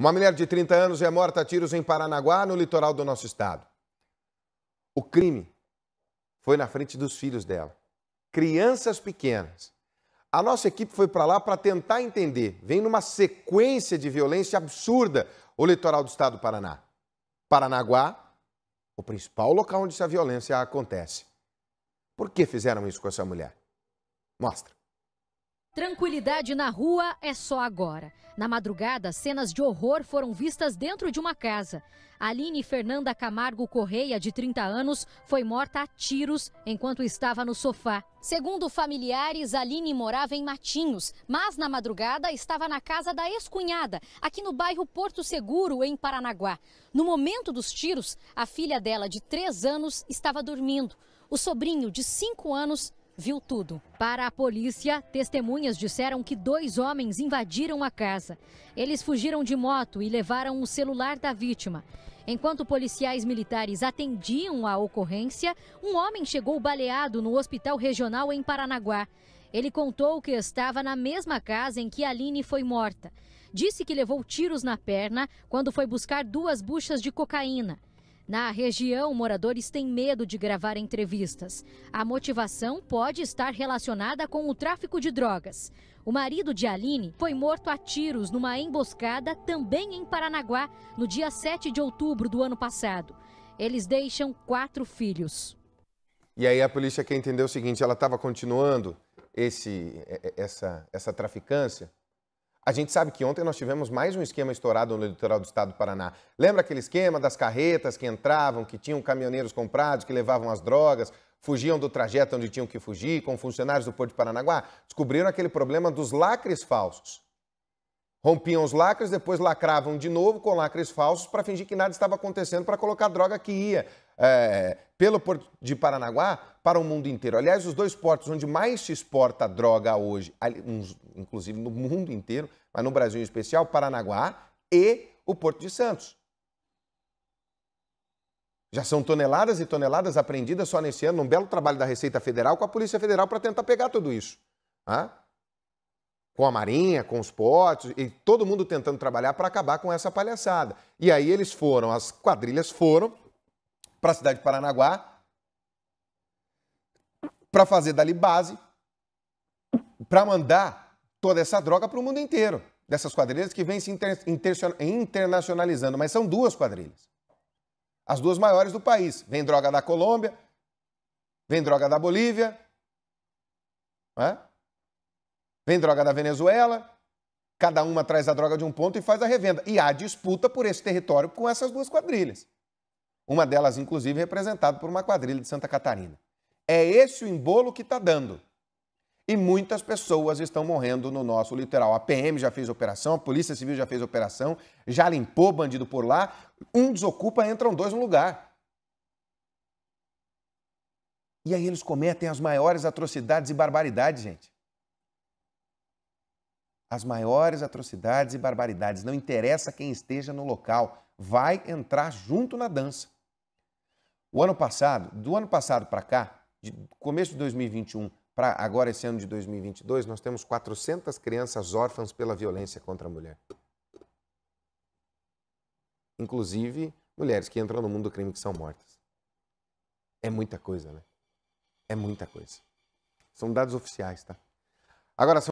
Uma mulher de 30 anos é morta a tiros em Paranaguá, no litoral do nosso estado. O crime foi na frente dos filhos dela, crianças pequenas. A nossa equipe foi para lá para tentar entender. Vem numa sequência de violência absurda o litoral do estado do Paraná. Paranaguá, o principal local onde essa violência acontece. Por que fizeram isso com essa mulher? Mostra. Tranquilidade na rua é só agora. Na madrugada, cenas de horror foram vistas dentro de uma casa. Aline Fernanda Camargo Correia, de 30 anos, foi morta a tiros enquanto estava no sofá. Segundo familiares, Aline morava em Matinhos, mas na madrugada estava na casa da ex-cunhada, aqui no bairro Porto Seguro, em Paranaguá. No momento dos tiros, a filha dela, de 3 anos, estava dormindo. O sobrinho, de 5 anos, viu tudo. Para a polícia, testemunhas disseram que dois homens invadiram a casa. Eles fugiram de moto e levaram o celular da vítima. Enquanto policiais militares atendiam a ocorrência, um homem chegou baleado no hospital regional em Paranaguá. Ele contou que estava na mesma casa em que Aline foi morta. Disse que levou tiros na perna quando foi buscar duas buchas de cocaína. Na região, moradores têm medo de gravar entrevistas. A motivação pode estar relacionada com o tráfico de drogas. O marido de Aline foi morto a tiros numa emboscada também em Paranaguá, no dia 7 de outubro do ano passado. Eles deixam quatro filhos. E aí a polícia quer entender o seguinte: ela estava continuando esse, essa, essa traficância? A gente sabe que ontem nós tivemos mais um esquema estourado no litoral do estado do Paraná. Lembra aquele esquema das carretas que entravam, que tinham caminhoneiros comprados, que levavam as drogas, fugiam do trajeto onde tinham que fugir, com funcionários do Porto de Paranaguá? Descobriram aquele problema dos lacres falsos. Rompiam os lacres, depois lacravam de novo com lacres falsos para fingir que nada estava acontecendo, para colocar droga que ia é, pelo porto de Paranaguá para o mundo inteiro. Aliás, os dois portos onde mais se exporta droga hoje, inclusive no mundo inteiro, mas no Brasil em especial, Paranaguá e o Porto de Santos. Já são toneladas e toneladas apreendidas só nesse ano, num belo trabalho da Receita Federal com a Polícia Federal para tentar pegar tudo isso. Ah? com a Marinha, com os portos, e todo mundo tentando trabalhar para acabar com essa palhaçada. E aí eles foram, as quadrilhas foram para a cidade de Paranaguá para fazer dali base para mandar toda essa droga para o mundo inteiro. Dessas quadrilhas que vêm se inter internacionalizando, mas são duas quadrilhas. As duas maiores do país. Vem droga da Colômbia, vem droga da Bolívia. Não é? Vem droga da Venezuela, cada uma traz a droga de um ponto e faz a revenda. E há disputa por esse território com essas duas quadrilhas. Uma delas, inclusive, representada por uma quadrilha de Santa Catarina. É esse o embolo que está dando. E muitas pessoas estão morrendo no nosso litoral. A PM já fez operação, a Polícia Civil já fez operação, já limpou bandido por lá. Um desocupa, entram dois no lugar. E aí eles cometem as maiores atrocidades e barbaridades, gente as maiores atrocidades e barbaridades. Não interessa quem esteja no local, vai entrar junto na dança. O ano passado, do ano passado para cá, de começo de 2021 para agora esse ano de 2022, nós temos 400 crianças órfãs pela violência contra a mulher. Inclusive, mulheres que entram no mundo do crime que são mortas. É muita coisa, né? É muita coisa. São dados oficiais, tá? Agora são